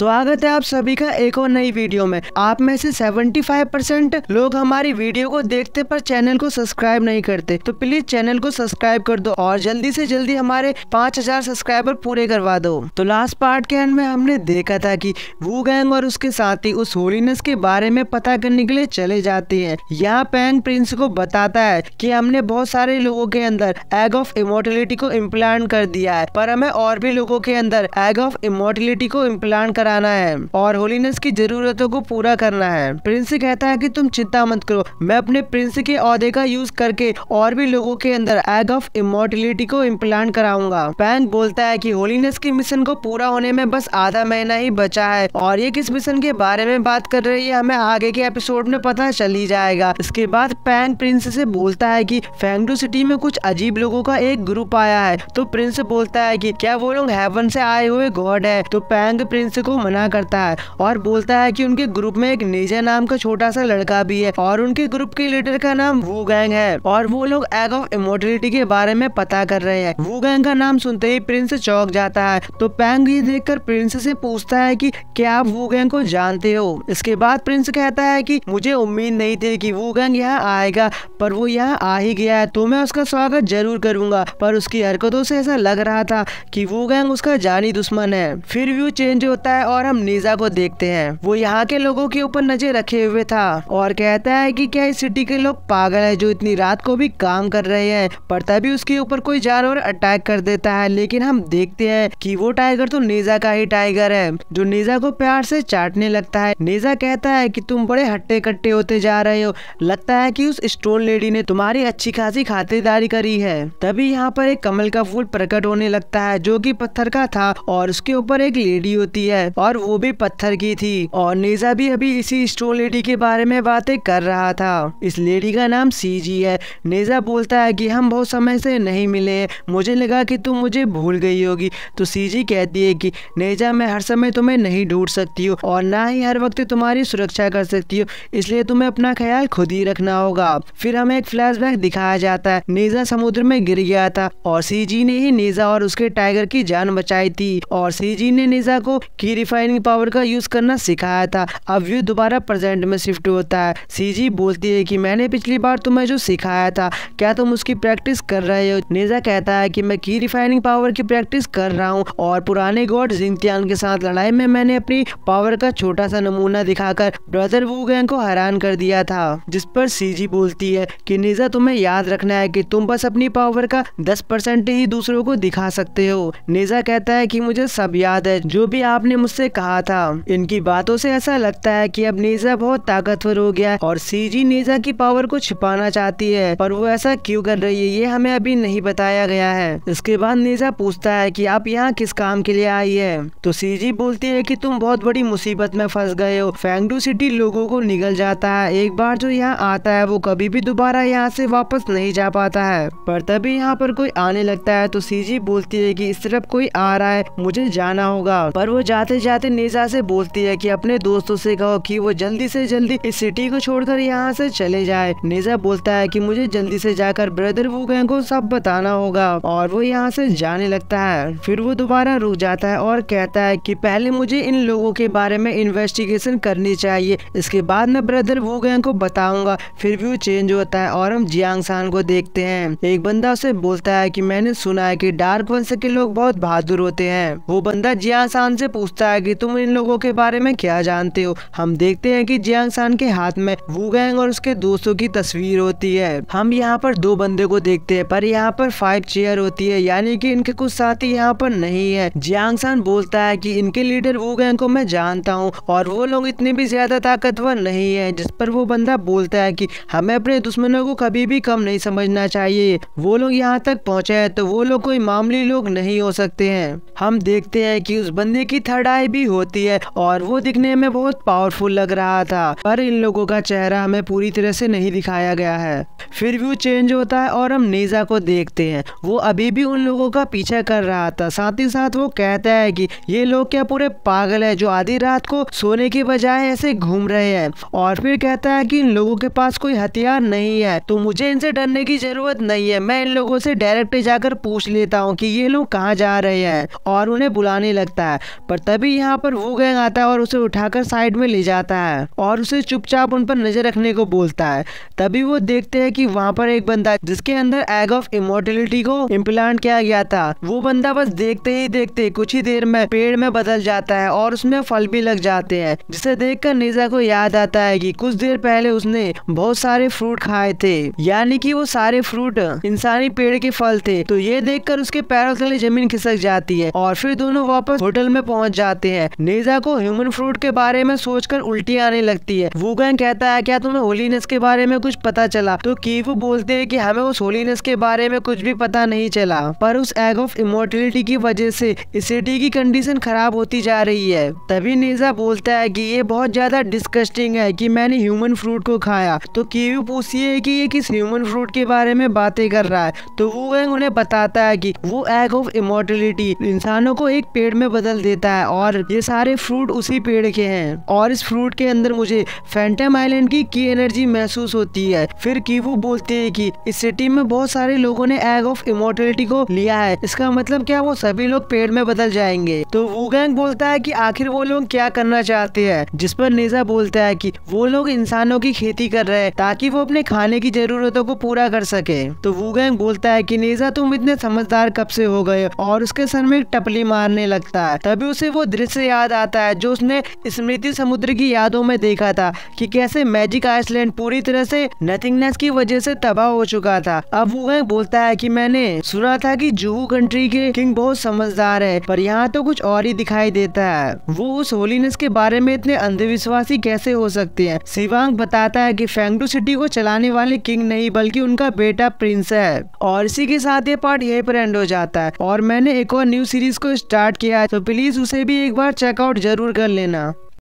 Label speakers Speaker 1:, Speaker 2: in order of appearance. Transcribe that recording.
Speaker 1: स्वागत है आप सभी का एक और नई वीडियो में आप में से 75 परसेंट लोग हमारी वीडियो को देखते पर चैनल को सब्सक्राइब नहीं करते तो प्लीज चैनल को सब्सक्राइब कर दो और जल्दी से जल्दी हमारे 5000 सब्सक्राइबर पूरे करवा दो तो लास्ट पार्ट के एंड में हमने देखा था कि वो गैंग और उसके साथी उस होलीनेस के बारे में पता करने के लिए चले जाते हैं यहाँ पैंग प्रिंस को बताता है की हमने बहुत सारे लोगों के अंदर एग ऑफ इमोर्टिलिटी को इम्प्लांट कर दिया है पर हमें और भी लोगों के अंदर एग ऑफ इमोर्टिलिटी को इम्प्लांट करा कराना है और होलीनेस की जरूरतों को पूरा करना है प्रिंस कहता है कि तुम चिंता मत करो मैं अपने प्रिंस के औहदे का यूज करके और भी लोगों के अंदर एग ऑफ इमोर्टिलिटी को इम्प्लांट कराऊंगा पैंग बोलता है कि होलीनेस के मिशन को पूरा होने में बस आधा महीना ही बचा है और ये किस मिशन के बारे में बात कर रही है हमें आगे के एपिसोड में पता चल ही जाएगा इसके बाद पैंग प्रिंस से बोलता है कि फैंगडू सिटी में कुछ अजीब लोगों का एक ग्रुप आया है तो प्रिंस बोलता है कि क्या वो लोग हेवन से आए हुए गॉड है तो पैंग प्रिंस को मना करता है और बोलता है कि उनके ग्रुप में एक नेजा नाम का छोटा सा लड़का भी है और उनके ग्रुप के लीडर का नाम वो गैंग है और वो लोग एग ऑफ इमोटिलिटी के बारे में पता कर रहे हैं वो गैंग का नाम सुनते ही प्रिंस चौक जाता है तो पैंग ये कर प्रिंस से पूछता है की क्या आप वो गैंग को जानते हो इसके बाद प्रिंस कहता है की मुझे उम्मीद नहीं थी की वो गैंग यहाँ आएगा पर वो यहाँ आ ही गया है तो मैं उसका स्वागत जरूर करूंगा पर उसकी हरकतों से ऐसा लग रहा था कि वो गैंग उसका जानी दुश्मन है फिर व्यू चेंज होता है है और हम नीजा को देखते हैं वो यहाँ के लोगों के ऊपर नजर रखे हुए था और कहता है कि क्या इस सिटी के लोग पागल है जो इतनी रात को भी काम कर रहे हैं पर तभी उसके ऊपर कोई जानवर अटैक कर देता है लेकिन हम देखते हैं कि वो टाइगर तो नीजा का ही टाइगर है जो नीजा को प्यार से चाटने लगता है नीजा कहता है कि तुम बड़े हट्टे कट्टे होते जा रहे हो लगता है कि उस स्टोन लेडी ने तुम्हारी अच्छी खासी खातिरदारी करी है तभी यहाँ पर एक कमल का फूल प्रकट होने लगता है जो कि पत्थर का था और उसके ऊपर एक लेडी होती है और वो भी पत्थर की थी और नेजा भी अभी इसी स्टोन लेडी के बारे में बातें कर रहा था इस लेडी का नाम सीजी है नेजा बोलता है कि हम बहुत समय से नहीं मिले हैं मुझे लगा कि तुम मुझे भूल गई होगी तो सीजी कहती है कि नेजा मैं हर समय तुम्हें नहीं ढूंढ सकती हूँ और ना ही हर वक्त तुम्हारी सुरक्षा कर सकती हूँ इसलिए तुम्हें अपना ख्याल खुद ही रखना होगा फिर हमें एक फ्लैशबैक दिखाया जाता है नेजा समुद्र में गिर गया था और सीजी ने ही नेजा और उसके टाइगर की जान बचाई थी और सीजी ने नेजा को गिर रिफाइनिंग पावर का यूज़ करना सिखाया था अब ये दोबारा प्रेजेंट में शिफ्ट होता है सीजी बोलती है कि मैंने पिछली बार तुम्हें जो सिखाया था क्या तुम उसकी प्रैक्टिस कर रहे हो नेजा कहता है कि मैं की रिफाइनिंग पावर की प्रैक्टिस कर रहा हूँ और पुराने गॉड जिंगतियान के साथ लड़ाई में मैंने अपनी पावर का छोटा सा नमूना दिखाकर ब्रदर वू गैंग को हैरान कर दिया था जिस पर सीजी बोलती है कि निजा तुम्हें याद रखना है कि तुम बस अपनी पावर का दस परसेंट ही दूसरों को दिखा सकते हो निजा कहता है कि मुझे सब याद है जो भी आपने उससे कहा था इनकी बातों से ऐसा लगता है कि अब नेजा बहुत ताकतवर हो गया और सीजी नेजा की पावर को छिपाना चाहती है पर वो ऐसा क्यों कर रही है ये हमें अभी नहीं बताया गया है इसके बाद नेजा पूछता है की आप यहाँ किस काम के लिए आई है तो सीजी बोलती है की तुम बहुत बड़ी मुसीबत में फंस गए हो फेंगडू सिटी लोगो को निकल जाता है एक बार जो यहाँ आता है वो कभी भी दोबारा यहाँ से वापस नहीं जा पाता है पर तभी यहाँ पर कोई आने लगता है तो सीजी बोलती है कि इस तरफ कोई आ रहा है मुझे जाना होगा पर वो जाते जाते निशा से बोलती है कि अपने दोस्तों से कहो कि वो जल्दी से जल्दी इस सिटी को छोड़कर यहाँ से चले जाए निशा बोलता है कि मुझे जल्दी से जाकर ब्रदर वो गैंग को सब बताना होगा और वो यहाँ से जाने लगता है फिर वो दोबारा रुक जाता है और कहता है कि पहले मुझे इन लोगों के बारे में इन्वेस्टिगेशन करनी चाहिए इसके बाद मैं ब्रदर वो गैंग को बताऊंगा फिर भी वो चेंज होता है और हम जियांग सान को देखते हैं एक बंदा उसे बोलता है कि मैंने सुना है कि डार्क वंश के लोग बहुत बहादुर होते हैं वो बंदा जियांग सान से पूछता आएगी तुम इन लोगों के बारे में क्या जानते हो हम देखते हैं कि जियांग सान के हाथ में वू गैंग और उसके दोस्तों की तस्वीर होती है हम यहाँ पर दो बंदे को देखते हैं पर यहाँ पर फाइव चेयर होती है यानी कि इनके कुछ साथी यहाँ पर नहीं है जियांग सान बोलता है कि इनके लीडर वू गैंग को मैं जानता हूँ और वो लोग इतने भी ज्यादा ताकतवर नहीं है जिस पर वो बंदा बोलता है कि हमें अपने दुश्मनों को कभी भी कम नहीं समझना चाहिए वो लोग यहाँ तक पहुँचे है तो वो लोग कोई मामूली लोग नहीं हो सकते हैं हम देखते हैं कि उस बंदे की थर्ड आई आई भी होती है और वो दिखने में बहुत पावरफुल लग रहा था पर इन लोगों का चेहरा हमें पूरी तरह से नहीं दिखाया गया है फिर व्यू चेंज होता है और हम नेजा को देखते हैं वो अभी भी उन लोगों का पीछा कर रहा था साथ ही साथ वो कहता है कि ये लोग क्या पूरे पागल है जो आधी रात को सोने के बजाय ऐसे घूम रहे हैं और फिर कहता है कि इन लोगों के पास कोई हथियार नहीं है तो मुझे इनसे डरने की जरूरत नहीं है मैं इन लोगों से डायरेक्ट जाकर पूछ लेता हूँ कि ये लोग कहाँ जा रहे हैं और उन्हें बुलाने लगता है पर तभी यहाँ पर वो गैंग आता है और उसे उठाकर साइड में ले जाता है और उसे चुपचाप उन पर नजर रखने को बोलता है तभी वो देखते हैं कि कि वहाँ पर एक बंदा जिसके अंदर एग ऑफ इमोर्टेलिटी को इम्प्लांट किया गया था वो बंदा बस देखते ही देखते कुछ ही देर में पेड़ में बदल जाता है और उसमें फल भी लग जाते हैं जिसे देख कर निजा को याद आता है की कुछ देर पहले उसने बहुत सारे फ्रूट खाए थे यानी की वो सारे फ्रूट इंसानी पेड़ के फल थे तो ये देख कर उसके पैरों के लिए जमीन खिसक जाती है और फिर दोनों वापस होटल में पहुंच जाते हैं नेजा को ह्यूमन फ्रूट के बारे में सोचकर उल्टी आने लगती है वो कहता है क्या तुम्हें होलीनेस के बारे में कुछ पता चला तो कि बोलते हैं कि हमें उस होलीनेस के बारे में कुछ भी पता नहीं चला पर उस एग ऑफ इमोर्टिलिटी की वजह से सिटी की कंडीशन खराब होती जा रही है तभी नेजा बोलता है कि ये बहुत ज्यादा डिस्कस्टिंग है कि मैंने ह्यूमन फ्रूट को खाया तो कीवी पूछती है कि ये किस ह्यूमन फ्रूट के बारे में बातें कर रहा है तो वो एंग उन्हें बताता है की वो एग ऑफ इमोर्टिलिटी इंसानों को एक पेड़ में बदल देता है और ये सारे फ्रूट उसी पेड़ के है और इस फ्रूट के अंदर मुझे फैंटम आइलैंड की एनर्जी महसूस होती है फिर कीवू बोलते हैं कि इस सिटी में बहुत सारे लोगों ने एग ऑफ इमोर्टेलिटी को लिया है इसका मतलब क्या वो सभी लोग पेड़ में बदल जाएंगे तो वो गैंग बोलता है कि आखिर वो लोग क्या करना चाहते हैं जिस पर नेजा बोलता है कि वो लोग इंसानों की खेती कर रहे हैं ताकि वो अपने खाने की जरूरतों को पूरा कर सके तो वो गैंग बोलता है कि नेजा तुम इतने समझदार कब से हो गए और उसके सर में टपली मारने लगता है तभी उसे वो दृश्य याद आता है जो उसने स्मृति समुद्र की यादों में देखा था कि कैसे मैजिक आइसलैंड पूरी तरह से नथिंगनेस की वजह वजह से तबाह हो चुका था अब वो बोलता है कि मैंने सुना था कि जुहू कंट्री के किंग बहुत समझदार है पर यहाँ तो कुछ और ही दिखाई देता है वो उस होलीनेस के बारे में इतने अंधविश्वासी कैसे हो सकते हैं शिवांग बताता है कि फेंगडू सिटी को चलाने वाले किंग नहीं बल्कि उनका बेटा प्रिंस है और इसी के साथ ये पार्ट यही पर एंड हो जाता है और मैंने एक और न्यू सीरीज को स्टार्ट किया है तो प्लीज उसे भी एक बार चेकआउट जरूर कर लेना